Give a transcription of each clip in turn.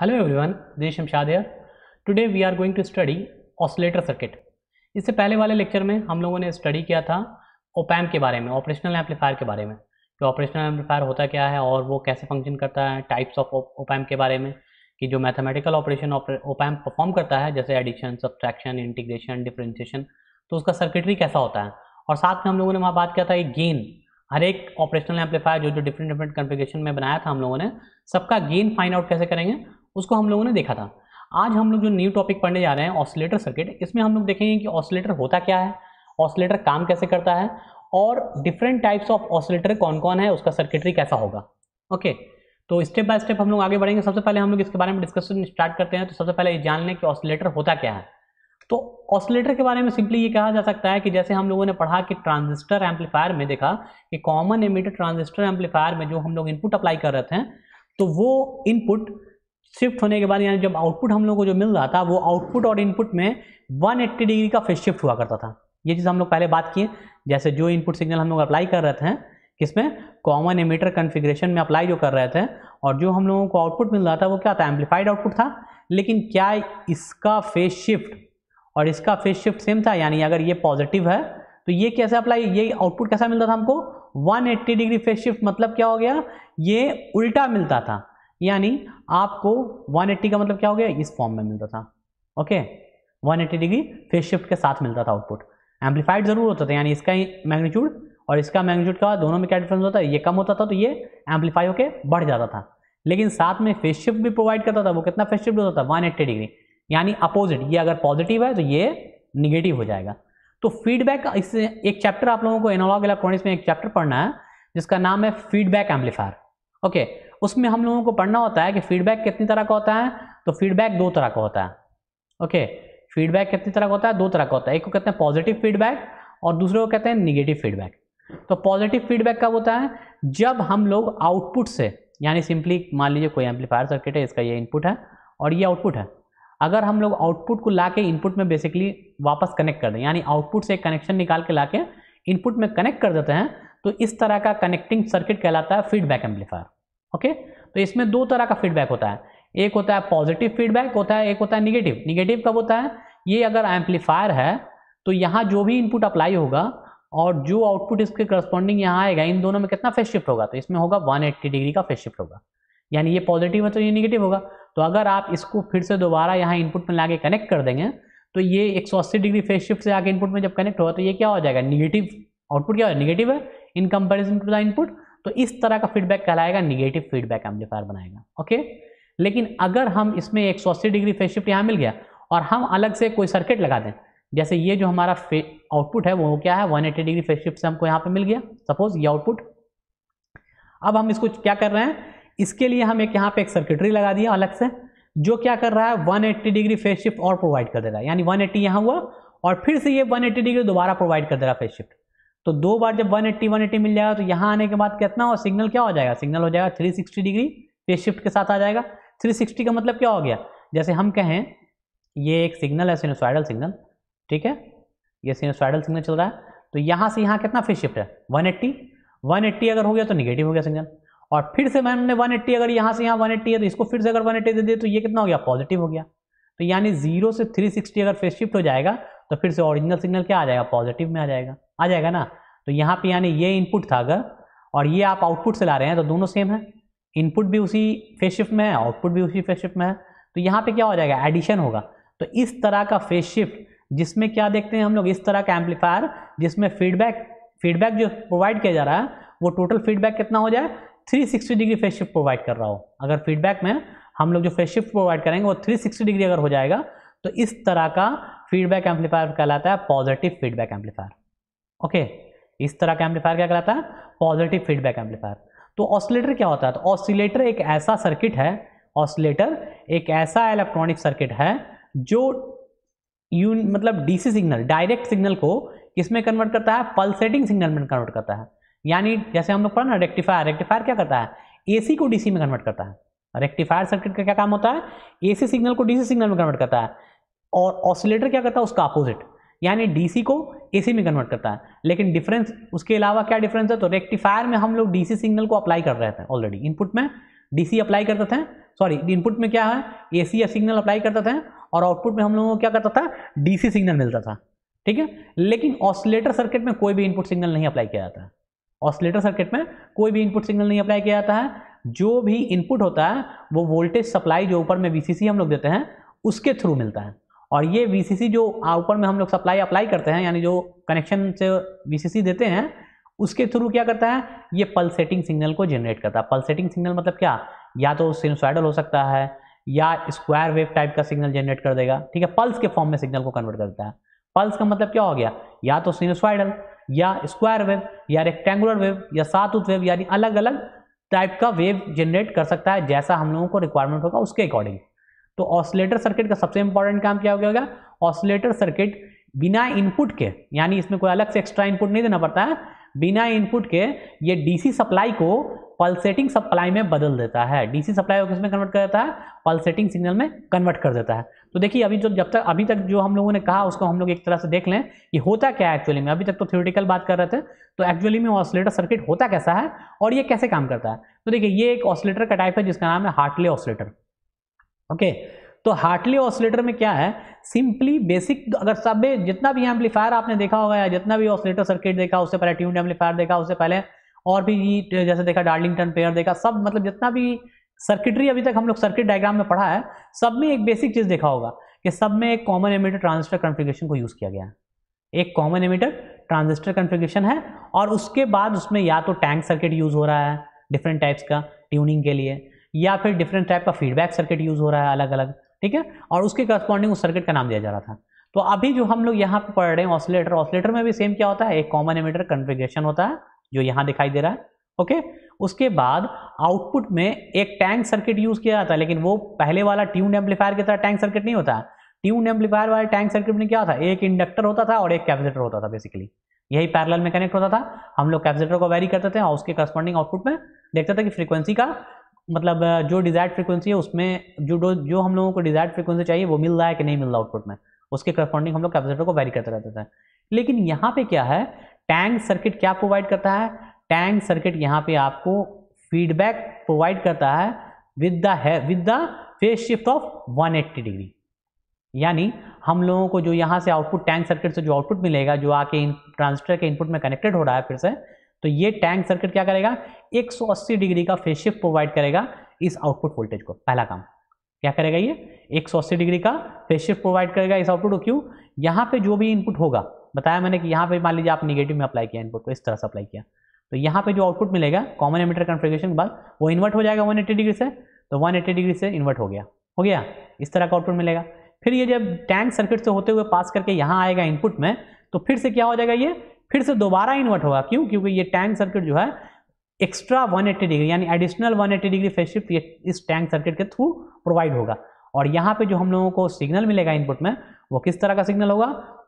Hello everyone this is shamshad today we are going to study oscillator circuit इससे पहले वाले lecture में हम लोगों ने स्टडी किया था ओपैम के बारे में ऑपरेशनल एम्पलीफायर के बारे में कि ऑपरेशनल एम्पलीफायर होता क्या है और वो कैसे फंक्शन करता है टाइप्स ऑफ ओपैम के बारे में कि जो मैथमेटिकल ऑपरेशन ओपैम परफॉर्म करता है जैसे एडिशन सब्ट्रैक्शन इंटीग्रेशन डिफ्रेंशिएशन तो उसका सर्किटरी कैसा होता है और साथ में हम लोगों ने वहाँ बात किया था एक गेन हर एक ऑपरेशनल एम्पलीफायर जो जो डिफरेंट डिफरेंट कॉन्फ़िगरेशन में बनाया था हम लोगों ने सबका गेन फाइंड आउट कैसे करेंगे उसको हम लोगों ने देखा था आज हम लोग जो न्यू टॉपिक पढ़ने जा रहे हैं ऑसिलेटर सर्किट इसमें हम लोग देखेंगे कि ऑसिलेटर होता क्या है ऑसिलेटर काम कैसे करता है और डिफरेंट टाइप्स ऑफ ऑसिलेटर कौन कौन है उसका सर्किटरी कैसा होगा ओके तो स्टेप बाय स्टेप हम लोग आगे बढ़ेंगे सबसे पहले हम लोग इसके बारे में डिस्कशन स्टार्ट करते हैं तो सबसे पहले ये जान लें कि ऑसिलेटर होता क्या है तो ऑसिलेटर के बारे में सिंपली ये कहा जा सकता है कि जैसे हम लोगों ने पढ़ा कि ट्रांजिस्टर एम्पलीफायर में देखा कि कॉमन एमिटर ट्रांजिस्टर एम्पलीफायर में जो हम लोग इनपुट अप्लाई कर रहे थे तो वो इनपुट शिफ्ट होने के बाद यानी जब आउटपुट हम लोग को जो मिल रहा था वो आउटपुट और इनपुट में 180 डिग्री का फेस शिफ्ट हुआ करता था ये चीज़ हम लोग पहले बात किए जैसे जो इनपुट सिग्नल हम लोग अप्लाई कर रहे थे किसमें कॉमन एमीटर कन्फिग्रेशन में अप्लाई जो कर रहे थे और जो हम लोगों को आउटपुट मिल रहा था वो क्या था एम्पलीफाइड आउटपुट था लेकिन क्या इसका फेस शिफ्ट और इसका फेस शिफ्ट सेम था यानी अगर ये पॉजिटिव है तो ये कैसे अप्लाई ये आउटपुट कैसा मिलता था हमको 180 डिग्री फेस शिफ्ट मतलब क्या हो गया ये उल्टा मिलता था यानी आपको 180 का मतलब क्या हो गया इस फॉर्म में मिलता था ओके 180 डिग्री फेस शिफ्ट के साथ मिलता था आउटपुट एम्पलीफाइड जरूर होता था यानी इसका मैग्नीट्यूड और इसका मैग्नीट्यूड क्या दोनों में क्या डिफरेंस होता है ये कम होता था तो ये एम्पलीफाई होकर बढ़ जाता था लेकिन साथ में फेस शिफ्ट भी प्रोवाइड करता था वो कितना फेस शिफ्ट होता था वन एट्टी डिग्री यानी अपोजिट ये अगर पॉजिटिव है तो ये निगेटिव हो जाएगा तो फीडबैक इस एक चैप्टर आप लोगों को एनोलॉग इलेक्ट्रॉनिक्स में एक चैप्टर पढ़ना है जिसका नाम है फीडबैक एम्पलीफायर ओके उसमें हम लोगों को पढ़ना होता है कि फीडबैक कितनी तरह का होता है तो फीडबैक दो तरह का होता है ओके फीडबैक कितनी तरह का होता है दो तरह का होता है एक को कहते हैं पॉजिटिव फीडबैक और दूसरे को कहते हैं निगेटिव फीडबैक तो पॉजिटिव फीडबैक कब होता है जब हम लोग आउटपुट से यानी सिंपली मान लीजिए कोई एम्पलीफायर सर्किट है इसका ये इनपुट है और ये आउटपुट है अगर हम लोग आउटपुट को ला के इनपुट में बेसिकली वापस कनेक्ट कर दें यानी आउटपुट से एक कनेक्शन निकाल के ला के इनपुट में कनेक्ट कर देते हैं तो इस तरह का कनेक्टिंग सर्किट कहलाता है फीडबैक एम्पलीफायर ओके तो इसमें दो तरह का फीडबैक होता है एक होता है पॉजिटिव फीडबैक होता है एक होता है निगेटिव निगेटिव कब होता है ये अगर एम्पलीफायर है तो यहाँ जो भी इनपुट अप्लाई होगा और जो आउटपुट इसके करस्पॉन्डिंग यहाँ आएगा इन दोनों में कितना फेस शिफ्ट होगा तो इसमें होगा 180 डिग्री का फेस शिफ्ट होगा यानी ये पॉजिटिव है तो ये निगेटिव होगा तो अगर आप इसको फिर से दोबारा यहाँ इनपुट में लाके कनेक्ट कर देंगे तो ये 180 डिग्री फेस शिफ्ट से आके इनपुट में जब कनेक्ट होगा तो ये क्या हो जाएगा निगेटिव आउटपुट क्या हो निगेटिव है in comparison to the input तो इस तरह का फीडबैक कहलाएगा निगेटिव फीडबैक एम्पलीफायर बनाएगा ओके लेकिन अगर हम इसमें एक सौ अस्सी डिग्री फेस शिफ्ट यहाँ मिल गया और हम अलग से कोई सर्किट लगा दें जैसे ये जो हमारा आउटपुट है वो क्या है one eighty degree phase shift से हमको यहाँ पे मिल गया सपोज ये आउटपुट अब हम इसको क्या कर रहे हैं इसके लिए हम एक यहाँ पे एक सर्किटरी लगा दिया अलग से जो क्या कर रहा है 180 डिग्री फेस शिफ्ट और प्रोवाइड कर दे रहा है यानी 180 एट्टी यहाँ हुआ और फिर से ये 180 डिग्री दोबारा प्रोवाइड कर दे रहा है फेज शिफ्ट तो दो बार जब 180 180 मिल जाएगा तो यहाँ आने के बाद कितना और सिग्नल क्या हो जाएगा सिग्नल हो जाएगा 360 डिग्री फेस शिफ्ट के साथ आ जाएगा 360 का मतलब क्या हो गया जैसे हम कहें ये एक सिग्नल है सिनोसाइडल सिग्नल ठीक है ये सिनोसाइडल सिग्नल चल रहा है तो यहाँ से यहाँ कितना फेस शिफ्ट है वन एट्टी अगर हो गया तो निगेटिव हो गया सिग्नल और फिर से मैंने एट्टी अगर यहाँ से यहाँ एट्टी है तो इसको फिर से अगर एट्टी दे दे तो ये कितना हो गया पॉजिटिव हो गया तो यानी जीरो से सिक्सटी अगर फेस शिफ्ट हो जाएगा तो फिर से ओरिजिनल सिग्नल क्या आ जाएगा पॉजिटिव में आ जाएगा आ जाएगा ना तो यहाँ पे यानी ये इनपुट था अगर और ये आप आउटपुट से ला रहे हैं तो दोनों सेम है इनपुट भी उसी फेस शिफ्ट में है आउटपुट भी उसी फेस शिफ्ट में है तो यहाँ पे क्या हो जाएगा एडिशन होगा तो इस तरह का फेस शिफ्ट जिसमें क्या देखते हैं हम लोग इस तरह का एम्पलीफायर जिसमें फीडबैक फीडबैक जो प्रोवाइड किया जा रहा है वो टोटल फीडबैक कितना हो जाए 360 डिग्री फेस शिफ्ट प्रोवाइड कर रहा हो अगर फीडबैक में हम लोग जो फेस शिफ्ट प्रोवाइड करेंगे वो 360 डिग्री अगर हो जाएगा तो इस तरह का फीडबैक एम्पलीफायर कहलाता है पॉजिटिव फीडबैक एम्पलीफायर ओके इस तरह का एम्पलीफायर क्या कहलाता है पॉजिटिव फीडबैक एम्पलीफायर तो ऑसिलेटर क्या होता है तो ऑसिलेटर एक ऐसा सर्किट है ऑसिलेटर एक ऐसा इलेक्ट्रॉनिक सर्किट है जो यू मतलब डीसी सिग्नल डायरेक्ट सिग्नल को किसमें कन्वर्ट करता है पल्सेटिंग सिग्नल में कन्वर्ट करता है यानी जैसे हम लोग पढ़ा ना रेक्टिफायर रेक्टिफायर क्या करता है एसी को डीसी में कन्वर्ट करता है रेक्टिफायर सर्किट का क्या काम होता है एसी सिग्नल को डीसी सिग्नल में कन्वर्ट करता है और ऑसिलेटर क्या करता है उसका अपोजिट यानी डीसी को एसी में कन्वर्ट करता है लेकिन डिफरेंस उसके अलावा क्या डिफरेंस है तो रेक्टिफायर में हम लोग डीसी सिग्नल को अप्लाई कर रहे थे ऑलरेडी इनपुट में डीसी अप्लाई करते थे सॉरी इनपुट में क्या है सी या सिग्नल अप्लाई करते थे और आउटपुट में हम लोगों को क्या करता था डीसी सिग्नल मिलता था ठीक है लेकिन ऑसिलेटर सर्किट में कोई भी इनपुट सिग्नल नहीं अप्लाई किया जाता है ऑसिलेटर सर्किट में कोई भी इनपुट सिग्नल नहीं अप्लाई किया जाता है जो भी इनपुट होता है वो वोल्टेज सप्लाई जो ऊपर में वीसीसी हम लोग देते हैं उसके थ्रू मिलता है और ये वी जो ऊपर में हम लोग सप्लाई अप्लाई करते हैं यानी जो कनेक्शन से वी देते हैं उसके थ्रू क्या करता है ये पल्सेटिंग सिग्नल को जनरेट करता है पल्सेटिंग सिग्नल मतलब क्या या तो सिनसाइडल हो सकता है या स्क्वायर वेव टाइप का सिग्नल जनरेट कर देगा ठीक है पल्स के फॉर्म में सिग्नल को कन्वर्ट करता है पल्स का मतलब क्या हो गया या तो सिनोसाइडल या स्क्वायर वेव या रेक्टेंगुलर वेव या सातुत वेव यानी अलग अलग टाइप का वेव जनरेट कर सकता है जैसा हम लोगों को रिक्वायरमेंट होगा उसके अकॉर्डिंग तो ऑसिलेटर सर्किट का सबसे इंपॉर्टेंट काम क्या हो गया होगा ऑसिलेटर सर्किट बिना इनपुट के यानी इसमें कोई अलग से एक्स्ट्रा इनपुट नहीं देना पड़ता है बिना इनपुट के ये डीसी सप्लाई को पल्सेटिंग सप्लाई में बदल देता है डीसी सप्लाई को किसमें कन्वर्ट कर देता है पल्सेटिंग सिग्नल में कन्वर्ट कर देता है तो देखिए अभी जो जब तक अभी तक जो हम लोगों ने कहा उसको हम लोग एक तरह से देख लें कि होता क्या है एक्चुअली में अभी तक तो थ्योरेटिकल बात कर रहे थे तो एक्चुअली में ऑसिलेटर सर्किट होता कैसा है और ये कैसे काम करता है तो देखिए ये एक ऑसिलेटर का टाइप है जिसका नाम है हार्टले ऑसिलेटर ओके तो हार्टली ऑसिलेटर में क्या है सिंपली बेसिक अगर सब जितना भी एम्पलीफायर आपने देखा होगा या जितना भी ऑसिलेटर सर्किट देखा उससे पहले ट्यून एम्पलीफायर देखा उससे पहले और भी जैसे देखा डार्लिंगटन पेयर देखा सब मतलब जितना भी सर्किटरी अभी तक हम लोग सर्किट डायग्राम में पढ़ा है सब में एक बेसिक चीज़ देखा होगा कि सब में एक कॉमन एमिटर ट्रांजिस्टर कॉन्फ़िगरेशन को यूज़ किया गया है एक कॉमन एमिटर ट्रांजिस्टर कॉन्फ़िगरेशन है और उसके बाद उसमें या तो टैंक सर्किट यूज़ हो रहा है डिफरेंट टाइप्स का ट्यूनिंग के लिए या फिर डिफरेंट टाइप का फीडबैक सर्किट यूज़ हो रहा है अलग अलग ठीक है और उसके करस्पॉन्डिंग उस सर्किट का नाम दिया जा रहा था तो अभी जो हम लोग यहाँ पर पढ़ रहे हैं ऑसिलेटर ऑसिलेटर में भी सेम क्या होता है एक कॉमन एमिटर कन्फिग्रेशन होता है जो यहाँ दिखाई दे रहा है ओके okay? उसके बाद आउटपुट में एक टैंक सर्किट यूज़ किया जाता है लेकिन वो पहले वाला ट्यून एम्पलीफायर की तरह टैंक सर्किट नहीं होता ट्यून एम्पलीफायर वाले टैंक सर्किट में क्या होता एक इंडक्टर होता था और एक कैपेसिटर होता था बेसिकली यही पैरेलल में कनेक्ट होता था हम लोग कैपेसिटर को वेरी करते थे और उसके करस्पॉन्डिंग आउटपुट में देखते थे कि फ्रीक्वेंसी का मतलब जो डिजायर्ड फ्रीक्वेंसी है उसमें जो जो हम लोगों को डिजायर्ड फ्रीक्वेंसी चाहिए वो मिल रहा है कि नहीं मिल रहा आउटपुट में उसके करस्पॉन्डिंग हम लोग कैपेसिटर को वेरी करते रहते थे लेकिन यहाँ पे क्या है टैंक सर्किट क्या प्रोवाइड करता है टैंक सर्किट यहाँ पे आपको फीडबैक प्रोवाइड करता है विद द है with the phase shift of 180 degree यानी हम लोगों को जो यहाँ से आउटपुट टैंक सर्किट से जो आउटपुट मिलेगा जो आके ट्रांजिस्टर के इनपुट में कनेक्टेड हो रहा है फिर से तो ये टैंक सर्किट क्या करेगा 180 डिग्री का फेज शिफ्ट प्रोवाइड करेगा इस आउटपुट वोल्टेज को पहला काम क्या करेगा ये 180 डिग्री का फेज शिफ्ट प्रोवाइड करेगा इस आउटपुट को क्यों यहाँ पे जो भी इनपुट होगा बताया मैंने कि यहाँ पे मान लीजिए आप निगेटिव में अप्लाई किया इनपुट को इस तरह से अप्लाई किया तो यहाँ पे जो आउटपुट मिलेगा कॉमन एमिटर कन्फ्रिगेशन के बाद वो इन्वर्ट हो जाएगा 180 डिग्री से तो 180 डिग्री से इन्वर्ट हो गया हो गया इस तरह का आउटपुट मिलेगा फिर ये जब टैंक सर्किट से होते हुए पास करके यहाँ आएगा इनपुट में तो फिर से क्या हो जाएगा ये फिर से दोबारा इन्वर्ट होगा क्यों क्योंकि ये टैंक सर्किट जो है एक्स्ट्रा 180 डिग्री यानी एडिशनल 180 डिग्री फेज शिफ्ट इस टैंक सर्किट के थ्रू प्रोवाइड होगा और यहाँ पे जो हम लोगों को सिग्नल मिलेगा इनपुट में वो किस तरह का सिग्नल होगा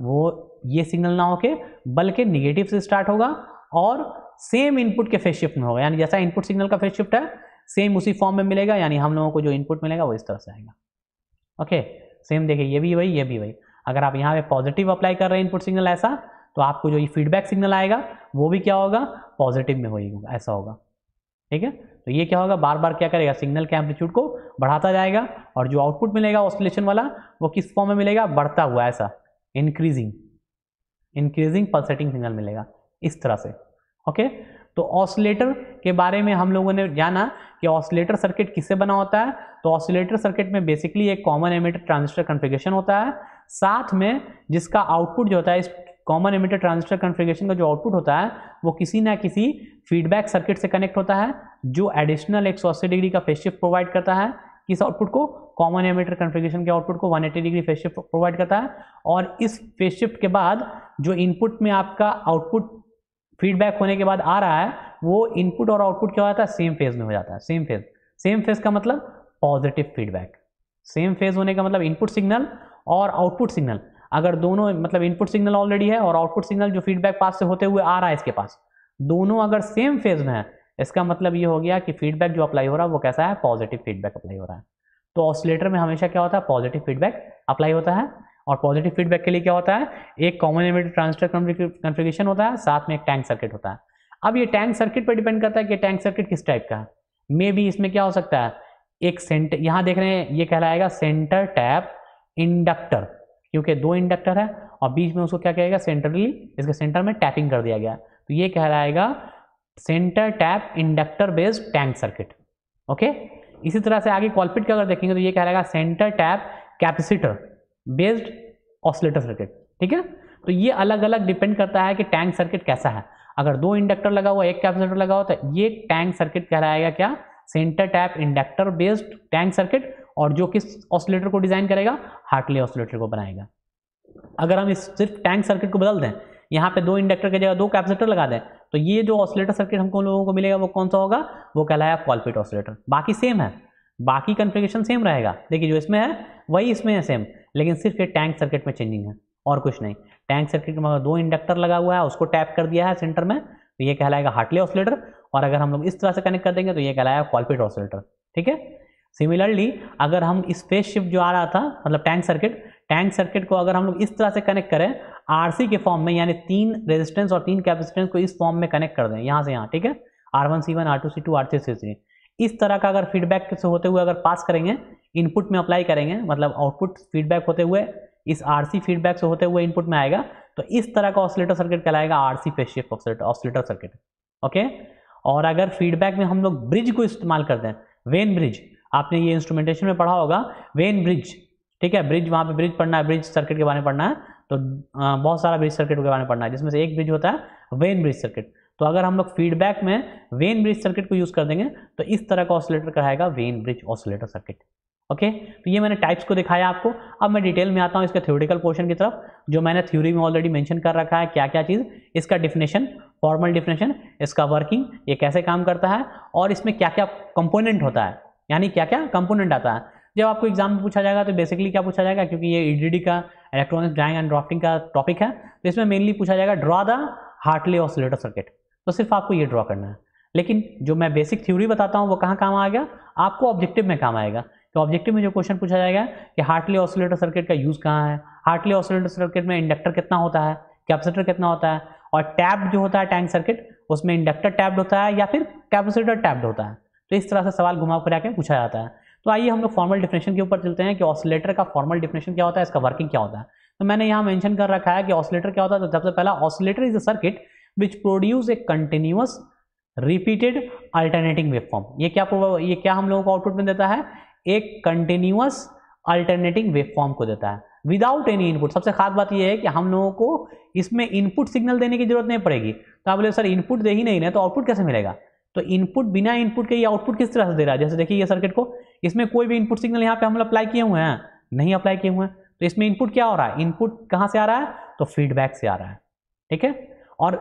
वो ये सिग्नल ना होके बल्कि निगेटिव से स्टार्ट होगा और सेम इनपुट के फेज शिफ्ट में होगा यानी जैसा इनपुट सिग्नल का फेज शिफ्ट है सेम उसी फॉर्म में मिलेगा यानी हम लोगों को जो इनपुट मिलेगा वो इस तरह से आएगा ओके सेम देखिए ये भी वही ये भी वही अगर आप यहाँ पे पॉजिटिव अप्लाई कर रहे हैं इनपुट सिग्नल ऐसा तो आपको जो ये फीडबैक सिग्नल आएगा वो भी क्या होगा पॉजिटिव में होगा ऐसा होगा ठीक है तो ये क्या होगा बार बार क्या करेगा सिग्नल के एम्पलीट्यूड को बढ़ाता जाएगा और जो आउटपुट मिलेगा ऑसिलेशन वाला वो किस फॉर्म में मिलेगा बढ़ता हुआ ऐसा इंक्रीजिंग इंक्रीजिंग पल्सेटिंग सिग्नल मिलेगा इस तरह से ओके तो ऑसिलेटर के बारे में हम लोगों ने जाना कि ऑसिलेटर सर्किट किससे बना होता है तो ऑसिलेटर सर्किट में बेसिकली एक कॉमन एमिटर ट्रांजिस्टर कॉन्फ़िगरेशन होता है साथ में जिसका आउटपुट जो होता है इस कॉमन इमिटर ट्रांजिस्टर कॉन्फ़िगरेशन का जो आउटपुट होता है वो किसी ना किसी फीडबैक सर्किट से कनेक्ट होता है जो एडिशनल एक डिग्री का फेस शिफ्ट प्रोवाइड करता है किस आउटपुट को कॉमन एमिटर कॉन्फ़िगरेशन के आउटपुट को 180 डिग्री फेस शिफ्ट प्रोवाइड करता है और इस फेस शिफ्ट के बाद जो इनपुट में आपका आउटपुट फीडबैक होने के बाद आ रहा है वो इनपुट और आउटपुट क्या हो जाता है सेम फेज में हो जाता है सेम फेज सेम फेज का मतलब पॉजिटिव फीडबैक सेम फेज होने का मतलब इनपुट सिग्नल और आउटपुट सिग्नल अगर दोनों मतलब इनपुट सिग्नल ऑलरेडी है और आउटपुट सिग्नल जो फीडबैक पास से होते हुए आ रहा है इसके पास दोनों अगर सेम फेज में है इसका मतलब ये हो गया कि फीडबैक जो अप्लाई हो रहा है वो कैसा है पॉजिटिव फीडबैक अप्लाई हो रहा है तो ऑसिलेटर में हमेशा क्या होता है पॉजिटिव फीडबैक अप्लाई होता है और पॉजिटिव फीडबैक के लिए क्या होता है एक कॉमन इमेटेड ट्रांसफर कॉन्फ़िगरेशन होता है साथ में एक टैंक सर्किट होता है अब ये टैंक सर्किट पर डिपेंड करता है कि टैंक सर्किट किस टाइप का है मे बी इसमें क्या हो सकता है एक सेंटर यहाँ देख रहे हैं ये कहलाएगा सेंटर टैप इंडक्टर क्योंकि दो इंडक्टर है और बीच में उसको क्या कहेगा सेंट्रली इसके सेंटर में टैपिंग कर दिया गया तो ये कहलाएगा centre tap inductor based tank circuit okay इसी तरह से आगे कॉलपिट का अगर देखेंगे तो ये कहलाएगा centre tap capacitor based oscillator circuit ठीक है तो ये अलग अलग डिपेंड करता है कि टैंक सर्किट कैसा है अगर दो इंडक्टर लगा हुआ एक कैपेसिटर लगा हुआ तो ये टैंक सर्किट कहलाएगा क्या centre tap inductor based tank circuit और जो किस ऑसिलेटर को डिज़ाइन करेगा हार्टले ऑसिलेटर को बनाएगा अगर हम इस सिर्फ टैंक सर्किट को बदल दें यहाँ पे दो इंडक्टर की जगह दो कैपेसिटर लगा दें तो ये जो ऑसिलेटर सर्किट हमको लोगों को मिलेगा वो कौन सा होगा वो कहलाया कॉलपिट ऑसिलेटर बाकी सेम है बाकी कन्फिग्रेशन सेम रहेगा देखिए जो इसमें है वही इसमें है सेम लेकिन सिर्फ ये टैंक सर्किट में चेंजिंग है और कुछ नहीं टैंक सर्किट में दो इंडक्टर लगा हुआ है उसको टैप कर दिया है सेंटर में तो ये कहलाएगा हार्टले ऑसिलेटर और अगर हम लोग इस तरह से कनेक्ट कर देंगे तो ये कहलाएगा कॉलपिट ऑसिलेटर ठीक है सिमिलरली अगर हम इस फेज शिफ्ट जो आ रहा था मतलब टैंक सर्किट टैंक सर्किट को अगर हम लोग इस तरह से कनेक्ट करें आरसी के फॉर्म में यानी तीन रेजिस्टेंस और तीन कैपेसिटेंस को इस फॉर्म में कनेक्ट कर दें यहाँ से यहाँ ठीक है R one C one R two C two R three C three इस तरह का अगर फीडबैक से होते हुए अगर पास करेंगे इनपुट में अप्लाई करेंगे मतलब आउटपुट फीडबैक होते हुए इस आर सी फीडबैक से होते हुए इनपुट में आएगा तो इस तरह का ऑसिलेटर सर्किट कहलाएगा R C phase shift oscillator circuit okay और अगर फीडबैक में हम लोग ब्रिज को इस्तेमाल करते हैं वेन ब्रिज आपने ये इंस्ट्रूमेंटेशन में पढ़ा होगा वेन ब्रिज ठीक है ब्रिज वहाँ पे ब्रिज पढ़ना है ब्रिज सर्किट के बारे में पढ़ना है तो बहुत सारा ब्रिज सर्किट के बारे में पढ़ना है जिसमें से एक ब्रिज होता है वेन ब्रिज सर्किट तो अगर हम लोग फीडबैक में वेन ब्रिज सर्किट को यूज़ कर देंगे तो इस तरह का ऑसिलेटर कराएगा Wien bridge oscillator circuit okay तो ये मैंने टाइप्स को दिखाया आपको अब मैं डिटेल में आता हूँ इसके थ्योरेटिकल पोर्शन की तरफ जो मैंने थ्योरी में ऑलरेडी मैंशन कर रखा है क्या क्या चीज़ इसका डिफिनेशन फॉर्मल डिफिनेशन इसका वर्किंग ये कैसे काम करता है और इसमें क्या क्या कंपोनेंट होता है यानी क्या क्या कंपोनेंट आता है जब आपको एग्जाम में पूछा जाएगा तो बेसिकली क्या पूछा जाएगा क्योंकि ये ईडीडी e का इलेक्ट्रॉनिक्स ड्राइंग एंड ड्राफ्टिंग का टॉपिक है तो इसमें मेनली पूछा जाएगा draw the Hartley oscillator circuit तो सिर्फ आपको ये ड्रॉ करना है लेकिन जो मैं बेसिक थ्योरी बताता हूँ वो कहाँ काम आएगा आपको ऑब्जेक्टिव में काम आएगा तो ऑब्जेक्टिव में जो क्वेश्चन पूछा जाएगा कि हार्टले ऑसिलेटर सर्किट का यूज़ कहाँ है हार्टले ऑसिलेटर सर्किट में इंडक्टर कितना होता है कैपेसिटर कितना होता है और टैप्ड जो होता है टैंक सर्किट उसमें इंडक्टर टैप्ड होता है या फिर कैपेसिटर टैप्ड होता है तो इस तरह से सवाल घुमा फिरा के पूछा जाता है तो आइए हम लोग फॉर्मल डिफिनेशन के ऊपर चलते हैं कि ऑसिलेटर का फॉर्मल डिफिनेशन क्या होता है इसका वर्किंग क्या होता है तो मैंने यहाँ मैंशन कर रखा है कि ऑसिलेटर क्या होता है तो सबसे पहला oscillator is a circuit which produce a continuous repeated alternating form ये क्या ये क्या हम लोगों को आउटपुट में देता है एक कंटिन्यूस अल्टरनेटिंग फॉर्म को देता है विदाउट एनी इनपुट सबसे खास बात यह है कि हम लोगों को इसमें इनपुट सिग्नल देने की जरूरत नहीं पड़ेगी तो आप बोले सर इनपुट दे ही नहीं ना तो आउटपुट कैसे मिलेगा तो इनपुट बिना इनपुट के ये आउटपुट किस तरह से दे रहा है जैसे देखिए ये सर्किट को इसमें कोई भी इनपुट सिग्नल यहाँ पे हम अप्लाई किए हुए हैं नहीं अप्लाई किए हुए हैं तो इसमें इनपुट क्या हो रहा है इनपुट कहाँ से आ रहा है तो फीडबैक से आ रहा है ठीक है और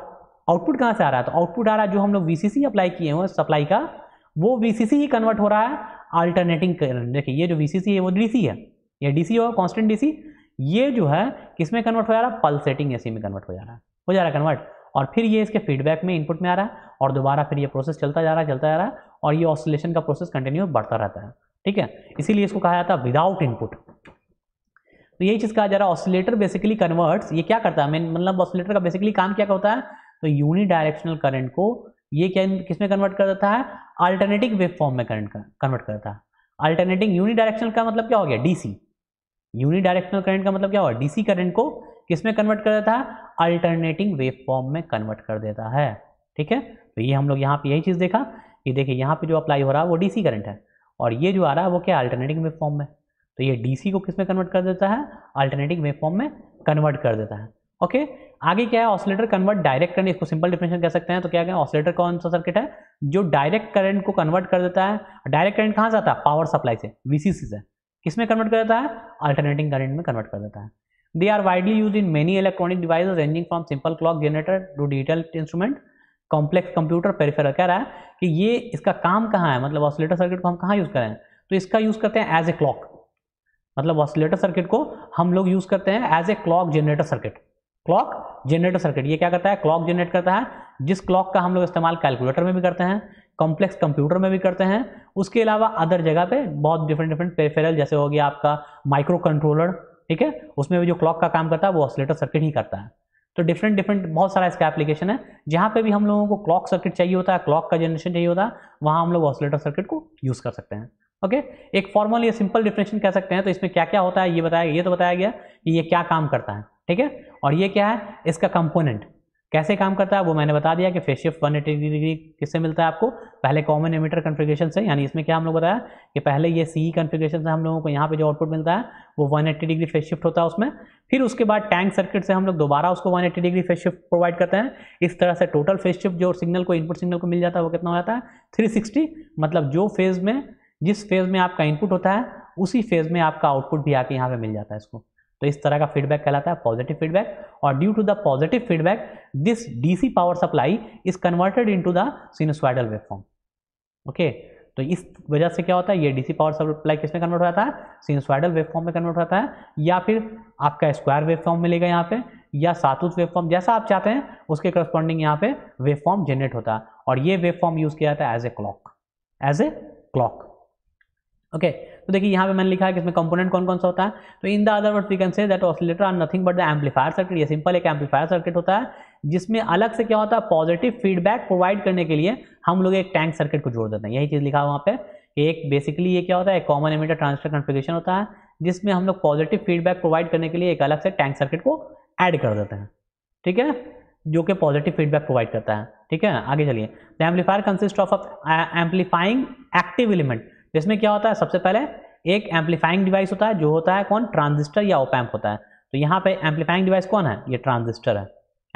आउटपुट कहाँ से आ रहा है तो आउटपुट आ रहा है जो हम लोग वी अप्लाई किए हुए सप्लाई का वो वी ही कन्वर्ट हो रहा है अल्टरनेटिंग देखिए ये जो वी है वो डी है ये डीसी होगा कॉन्स्टेंट डीसी ये जो है किसमें कन्वर्ट हो जा रहा है पल्सेटिंग ए में कन्वर्ट हो जा रहा है हो जा रहा है कन्वर्ट और फिर ये इसके फीडबैक में इनपुट में आ रहा है और दोबारा फिर ये प्रोसेस चलता जा रहा है चलता जा रहा है और ये ऑसिलेशन का प्रोसेस कंटिन्यू बढ़ता रहता है ठीक है इसीलिए इसको कहा जाता है विदाउट इनपुट तो यही चीज़ कहा जा रहा है ऑसिलेटर बेसिकली कन्वर्ट्स ये क्या करता है मतलब ऑसिलेटर का बेसिकली काम क्या होता है तो यूनि डायरेक्शनल करंट को ये क्या किस में कन्वर्ट कर देता है अल्टरनेटिव वेब फॉर्म में करंट कन्वर्ट कर देता है अल्टरनेटिंग यूनि डायरेक्शनल का मतलब क्या हो गया डीसी यूनि डायरेक्शनल करंट का मतलब क्या हुआ डीसी करंट को किस में कन्वर्ट कर देता है अल्टरनेटिंग वेव फॉर्म में कन्वर्ट कर देता है ठीक है तो ये हम लोग यहाँ पे यही चीज़ देखा कि देखिए यहाँ पे जो अप्लाई हो रहा है वो डीसी करंट है और ये जो आ रहा है वो क्या अल्टरनेटिंग वेव फॉर्म में तो ये डीसी को किस में कन्वर्ट कर देता है अल्टरनेटिंग वेव फॉर्म में कन्वर्ट कर देता है ओके आगे क्या है ऑसिलेटर कन्वर्ट डायरेक्ट करंट इसको सिंपल डिफिनेशन कह सकते हैं तो क्या क्या ऑसिलेटर कौन सा सर्किट है जो डायरेक्ट करंट को कन्वर्ट कर देता है डायरेक्ट करंट कहाँ से आता है पावर सप्लाई से वीसीसी से किस में कन्वर्ट कर देता है अल्टरनेटिंग करंट में कन्वर्ट कर देता है They are widely used in many electronic devices ranging from simple clock generator to digital instrument complex computer peripheral कह रहा है कि ये इसका काम कहाँ है मतलब ऑसिलेटर सर्किट को हम कहाँ यूज़ करें तो इसका यूज़ करते हैं एज ए क्लॉक मतलब ऑसिलेटर सर्किट को हम लोग यूज़ करते हैं as a clock generator circuit clock generator circuit ये क्या करता है क्लॉक जनरेट करता है जिस क्लॉक का हम लोग इस्तेमाल कैलकुलेटर में भी करते हैं कॉम्प्लेक्स कंप्यूटर में भी करते हैं उसके अलावा अदर जगह पे बहुत डिफरेंट डिफरेंट पेरिफेरल जैसे हो गया आपका माइक्रो कंट्रोलर ठीक है उसमें भी जो क्लॉक का काम करता है वो ऑसिलेटर सर्किट ही करता है तो डिफरेंट डिफरेंट बहुत सारा इसका एप्लीकेशन है जहाँ पे भी हम लोगों को क्लॉक सर्किट चाहिए होता है क्लॉक का जनरेशन चाहिए होता है वहाँ हम लोग ऑसिलेटर सर्किट को यूज़ कर सकते हैं ओके एक फॉर्मल या सिंपल डिफिनेशन कह सकते हैं तो इसमें क्या क्या होता है ये बताया ये तो बताया गया कि ये क्या काम करता है ठीक है और ये क्या है इसका कंपोनेंट कैसे काम करता है वो मैंने बता दिया कि फेस शिफ्ट एटी डिग्री किससे मिलता है आपको पहले कॉमन एमिटर कन्फिग्रेशन से यानी इसमें क्या हम लोग बताया कि पहले ये सी e कन्फिग्रेशन से हम लोगों को यहाँ पे जो आउटपुट मिलता है वो 180 डिग्री फेस शिफ्ट होता है उसमें फिर उसके बाद टैंक सर्किट से हम लोग दोबारा उसको 180 डिग्री फेस शिफ्ट प्रोवाइड करते हैं इस तरह से टोटल फेस शिफ्ट जो सिग्नल को इनपुट सिग्नल को मिल जाता है वो कितना हो जाता है थ्री मतलब जो फेज़ में जिस फेज़ में आपका इनपुट होता है उसी फेज़ में आपका आउटपुट भी आके यहाँ पर मिल जाता है इसको तो इस तरह का फीडबैक कहलाता है पॉजिटिव फीडबैक और due to the positive feedback this DC power supply is converted into the sinusoidal waveform okay तो इस वजह से क्या होता है ये डीसी पावर सप्लाई किसमें कन्वर्ट हो जाता है सिनुसाइडल वेवफॉर्म में कन्वर्ट होता है या फिर आपका स्क्वायर वेवफॉर्म मिलेगा यहाँ पे या सातूथ वेवफॉर्म जैसा आप चाहते हैं उसके करस्पॉन्डिंग यहाँ पे वेवफॉर्म जनरेट होता है और ये वेवफॉर्म यूज़ किया जाता है as a clock as a clock okay तो देखिए यहाँ पे मैंने लिखा है कि इसमें कंपोनेंट कौन कौन सा होता है तो in the other word we can say that oscillator are nothing but the amplifier circuit ये सिंपल एक एम्पलीफायर सर्किट होता है जिसमें अलग से क्या होता है पॉजिटिव फीडबैक प्रोवाइड करने के लिए हम लोग एक टैंक सर्किट को जोड़ देते हैं यही चीज़ लिखा है वहाँ पे कि एक बेसिकली ये क्या होता है एक कॉमन एमिटर ट्रांसफर कॉन्फिगेशन होता है जिसमें हम लोग पॉजिटिव फीडबैक प्रोवाइड करने के लिए एक अलग से टैंक सर्किट को ऐड कर देते हैं ठीक है जो कि पॉजिटिव फीडबैक प्रोवाइड करता है ठीक है आगे चलिए the amplifier consist of amplifying active element इसमें क्या होता है सबसे पहले एक एम्पलीफाइंग डिवाइस होता है जो होता है कौन ट्रांजिस्टर या ओपैम्प होता है तो यहाँ पे एम्पलीफाइंग डिवाइस कौन है ये ट्रांजिस्टर है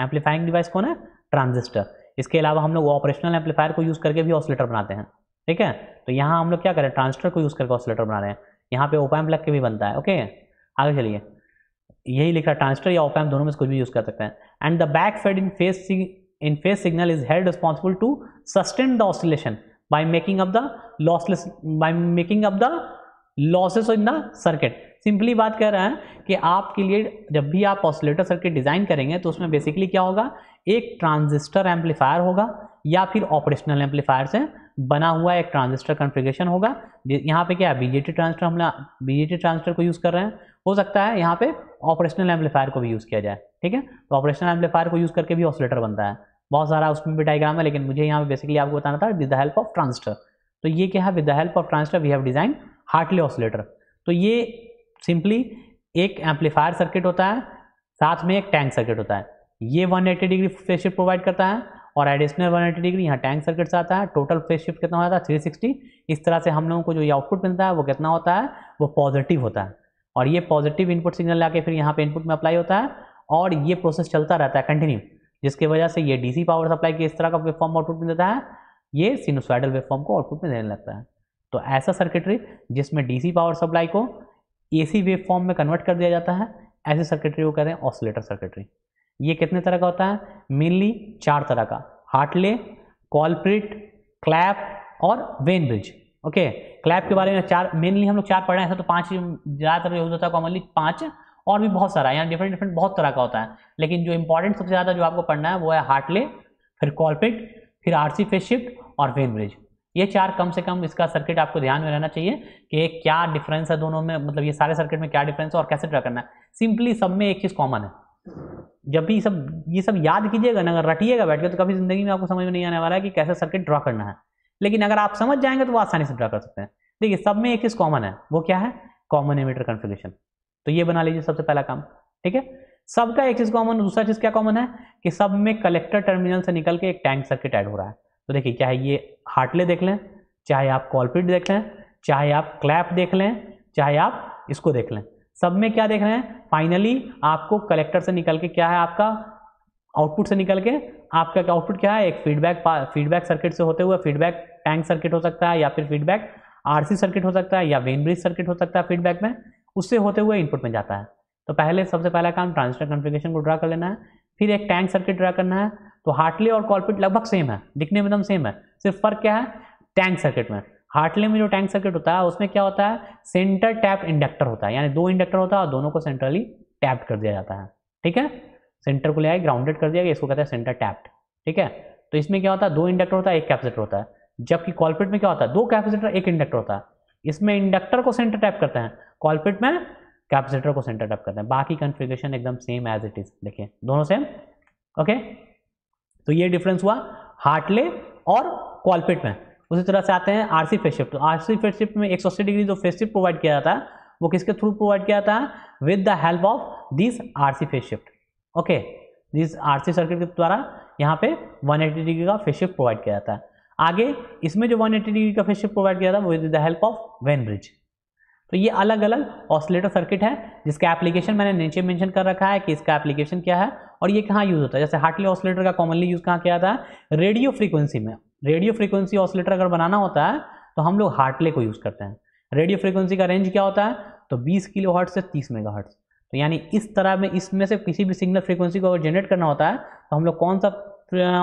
एम्पलीफाइंग डिवाइस कौन है ट्रांजिस्टर इसके अलावा हम लोग ऑपरेशनल एम्पलीफायर को यूज़ करके भी ऑसिलेटर बनाते हैं ठीक है तो यहाँ हम लोग क्या करें ट्रांजिस्टर को यूज़ करके ऑसिलेटर बना रहे हैं यहाँ पे ओपैम्प लग के भी बनता है ओके आगे चलिए यही लिखा है ट्रांजिस्टर या ओपैम्प दोनों में से कुछ भी यूज़ कर सकते हैं and the back fed in phase in phase signal is held responsible to sustain the oscillation by making up the lossless by making up the losses in the circuit simply बात कर रहे हैं कि आपके लिए जब भी आप ऑसिलेटर सर्किट डिज़ाइन करेंगे तो उसमें बेसिकली क्या होगा एक ट्रांजिस्टर एम्पलीफायर होगा या फिर ऑपरेशनल एम्पलीफायर से बना हुआ एक ट्रांजिस्टर कॉन्फ़िगरेशन होगा यहाँ पे क्या है बीजेटी ट्रांजिस्टर हम बीजेटी ट्रांजिस्टर को यूज़ कर रहे हैं हो सकता है यहाँ पे ऑपरेशनल एम्पलीफायर को भी यूज़ किया जाए ठीक है तो ऑपरेशनल एम्पलीफायर को यूज़ करके भी ऑसिलेटर बनता है बहुत सारा उसमें भी डायग्राम है लेकिन मुझे यहाँ बेसिकली आपको बताना था with the help of transistor तो ये क्या है with the help of transistor we have design Hartley oscillator तो ये सिंपली एक एम्पलीफायर सर्किट होता है साथ में एक टैंक सर्किट होता है ये 180 डिग्री फेस शिफ्ट प्रोवाइड करता है और एडिशनल 180 डिग्री यहाँ टैंक सर्किट से आता है टोटल फेस शिफ्ट कितना होता है 360 इस तरह से हम लोगों को जो ये आउटपुट मिलता है वो कितना होता है वो पॉजिटिव होता है और ये पॉजिटिव इनपुट सिग्नल लाके फिर यहाँ पे इनपुट में अप्लाई होता है और ये प्रोसेस चलता रहता है कंटिन्यू जिसकी वजह से ये डीसी पावर सप्लाई के इस तरह का वेबफॉर्म आउटपुट में देता है ये वेब वेबफॉर्म को आउटपुट में देने लगता है तो ऐसा सर्किटरी जिसमें डीसी पावर सप्लाई को एसी वेव फॉर्म में कन्वर्ट कर दिया जाता है ऐसे सर्किटरी को कहते हैं ऑसोलेटर सर्किटरी ये कितने तरह का होता है मेनली चार तरह का हार्टले कॉलप्रिट क्लैप और वेन ब्रिज ओके क्लैप के बारे में चार मेनली हम लोग चार पढ़ रहे हैं ऐसा तो पांच ज़्यादातर यूज होता है कॉमनली पांच और भी बहुत सारा है यहाँ डिफरेंट डिफरेंट बहुत तरह का होता है लेकिन जो इंपॉर्टेंट सबसे ज़्यादा जो आपको पढ़ना है वो है हार्टले फिर कॉलपिट फिर आर सी फेस शिफ्ट और वेन ब्रिज ये चार कम से कम इसका सर्किट आपको ध्यान में रहना चाहिए कि क्या डिफरेंस है दोनों में मतलब ये सारे सर्किट में क्या डिफरेंस है और कैसे ड्रा करना है सिंपली सब में एक चीज़ कॉमन है जब भी सब ये सब याद कीजिएगा ना अगर रटिएगा बैठ के तो कभी ज़िंदगी में आपको समझ में नहीं आने वाला है कि कैसे सर्किट ड्रा करना है लेकिन अगर आप समझ जाएंगे तो वो आसानी से ड्रा कर सकते हैं देखिए सब में एक चीज़ कॉमन है वो क्या है कॉमन इमीटर कन्फिगेशन तो ये बना लीजिए सबसे पहला काम ठीक है सबका एक चीज कॉमन दूसरा चीज क्या कॉमन है कि सब में कलेक्टर टर्मिनल से निकल के एक टैंक सर्किट ऐड हो रहा है तो देखिए चाहे ये हार्टले देख लें चाहे आप कॉलपिट देख लें चाहे आप क्लैप देख लें चाहे आप इसको देख लें सब में क्या देख रहे हैं फाइनली आपको कलेक्टर से निकल के क्या है आपका आउटपुट से निकल के आपका आउटपुट क्या है एक फीडबैक फीडबैक सर्किट से होते हुए फीडबैक टैंक सर्किट हो सकता है या फिर फीडबैक आरसी सर्किट हो सकता है या वेन ब्रिज सर्किट हो सकता है फीडबैक में उससे होते हुए इनपुट में जाता है तो पहले सबसे पहला काम ट्रांजिस्टर कॉन्फ़िगरेशन को ड्रा कर लेना है फिर एक टैंक सर्किट ड्रा करना है तो हार्टले और कॉलपिट लगभग सेम है दिखने में एकदम सेम है सिर्फ फर्क क्या है टैंक सर्किट में हार्टले में जो टैंक सर्किट होता है उसमें क्या होता है सेंटर टैप इंडक्टर होता है यानी दो इंडक्टर होता है और दोनों को सेंट्रली टैप कर दिया जाता है ठीक है सेंटर को ले आए ग्राउंडेड कर दिया गया इसको कहते हैं सेंटर टैप्ड ठीक है तो इसमें क्या होता है दो इंडक्टर होता है एक कैपेसिटर होता है जबकि कॉलपिट में क्या होता है दो कैपेसिटर एक इंडक्टर होता है इसमें इंडक्टर को सेंटर टैप करते हैं कॉलपिट में कैपेसिटर को सेंटर करते हैं बाकी कन्फिग्रेशन एकदम सेम एज इट इज देखिए दोनों सेम ओके तो ये डिफरेंस हुआ हार्टले और क्वालपिट में उसी तरह से आते हैं आरसी फेस शिफ्ट तो आरसी फेस शिफ्ट में 180 डिग्री जो फेस शिफ्ट प्रोवाइड किया जाता है वो किसके थ्रू प्रोवाइड किया जाता है with the help of this RC phase shift okay this RC circuit के द्वारा यहाँ पे 180 डिग्री का फेस शिफ्ट प्रोवाइड किया जाता है आगे इसमें जो 180 डिग्री का फेस शिफ्ट प्रोवाइड किया जाता है with the help of Wien bridge तो ये अलग अलग ऑसिलेटर सर्किट है जिसका एप्लीकेशन मैंने नीचे मेंशन कर रखा है कि इसका एप्लीकेशन क्या है और ये कहाँ यूज़ होता है जैसे हार्टली ऑसिलेटर का कॉमनली यूज़ कहाँ किया था है रेडियो फ्रीक्वेंसी में रेडियो फ्रीक्वेंसी ऑसिलेटर अगर बनाना होता है तो हम लोग हार्टले को यूज़ करते हैं रेडियो फ्रिक्वेंसी का रेंज क्या होता है तो बीस किलो हर्ट से तीस मेगा हर्ट तो यानी इस तरह में इसमें से किसी भी सिग्नल फ्रिक्वेंसी को अगर जनरेट करना होता है तो हम लोग कौन सा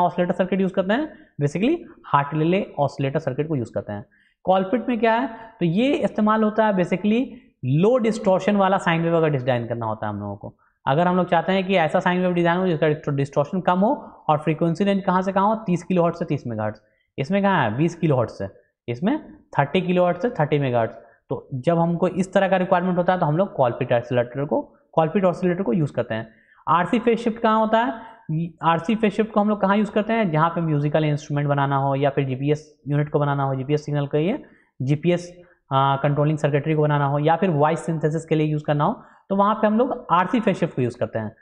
ऑसिलेटर सर्किट यूज़ करते हैं बेसिकली हार्टले ऑसिलेटर सर्किट को यूज़ करते हैं कॉलपिट में क्या है तो ये इस्तेमाल होता है बेसिकली लो डिस्टॉर्शन वाला साइन वेव अगर डिजाइन करना होता है हम लोगों को अगर हम लोग चाहते हैं कि ऐसा साइन वेव डिजाइन हो जिसका डिस्टॉर्शन कम हो और फ्रीक्वेंसी रेंज कहाँ से कहाँ हो तीस किलो हर्ट से तीस मेगा हर्ट्स इसमें कहाँ है बीस किलो हॉट से इसमें थर्टी किलो हॉट से थर्टी मेगा हर्ट्स तो जब हमको इस तरह का रिक्वायरमेंट होता है तो हम लोग कॉलपिट ऑसिलेटर को कॉलपिट ऑसिलेटर को यूज़ करते हैं आरसी फेज शिफ्ट कहाँ होता है आर सी फेज शिफ्ट को हम लोग कहाँ यूज़ करते हैं जहाँ पे म्यूजिकल इंस्ट्रूमेंट बनाना हो या फिर जीपीएस यूनिट को बनाना हो जीपीएस सिग्नल के लिए जीपीएस कंट्रोलिंग सर्किटरी को बनाना हो या फिर वॉइस सिंथेसिस के लिए यूज़ करना हो तो वहाँ पे हम लोग आर सी फेज शिफ्ट को यूज़ करते हैं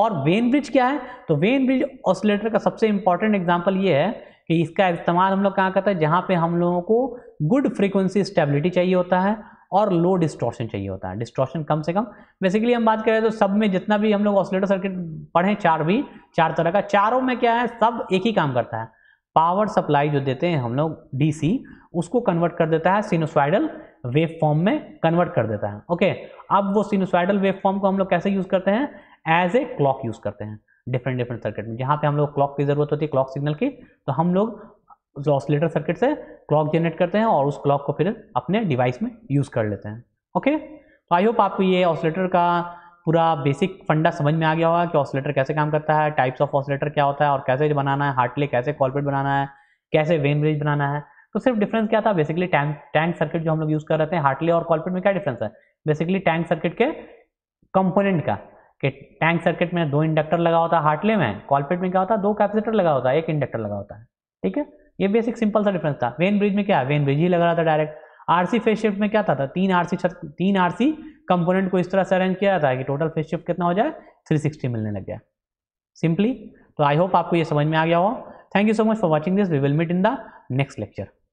और वेन ब्रिज क्या है तो वेन ब्रिज ऑसिलेटर का सबसे इंपॉर्टेंट एग्जाम्पल ये है कि इसका इस्तेमाल हम लोग कहाँ करते हैं जहाँ पर हम लोगों को गुड फ्रिक्वेंसी स्टेबिलिटी चाहिए होता है और लो डिस्ट्रॉशन चाहिए होता है डिस्ट्रॉशन कम से कम बेसिकली हम बात करें तो सब में जितना भी हम लोग ऑसिलेटर सर्किट पढ़े चार भी चार तरह का चारों में क्या है सब एक ही काम करता है पावर सप्लाई जो देते हैं हम लोग डीसी उसको कन्वर्ट कर देता है सिनोसाइडल वेव फॉर्म में कन्वर्ट कर देता है ओके अब वो सिनोसाइडल वेव फॉर्म को हम लोग कैसे यूज़ करते हैं एज ए क्लॉक यूज़ करते हैं डिफरेंट डिफरेंट सर्किट में जहाँ पे हम लोग क्लॉक की जरूरत होती है क्लॉक सिग्नल की तो हम लोग जो ऑसिलेटर सर्किट से क्लॉक जनरेट करते हैं और उस क्लॉक को फिर अपने डिवाइस में यूज़ कर लेते हैं ओके तो आई होप आपको ये ऑसिलेटर का पूरा बेसिक फंडा समझ में आ गया होगा कि ऑसिलेटर कैसे काम करता है टाइप्स ऑफ ऑसिलेटर क्या होता है और कैसे बनाना है हार्टले कैसे कॉलपेट बनाना है कैसे वेन ब्रिज बनाना है तो सिर्फ डिफरेंस क्या था बेसिकली टैंक टैंक सर्किट जो हम लोग यूज़ कर रहे थे हार्टले और कॉलपेट में क्या डिफरेंस है बेसिकली टैंक सर्किट के कंपोनेंट का कि टैंक सर्किट में दो इंडक्टर लगा होता है हार्टले में कॉलपेट में क्या होता है दो कैपेसिटर लगा होता है एक इंडक्टर लगा होता है ठीक है ये बेसिक सिंपल सा डिफरेंस था वेन ब्रिज में क्या वेन ब्रिज ही लग रहा था डायरेक्ट आरसी फेस शिफ्ट में क्या था, था? तीन आरसी तीन आरसी कंपोनेंट को इस तरह से अरेंज किया था कि टोटल फेस शिफ्ट कितना हो जाए 360 मिलने लग गया सिंपली तो आई होप आपको ये समझ में आ गया हो thank you so much for watching this we will meet in the next lecture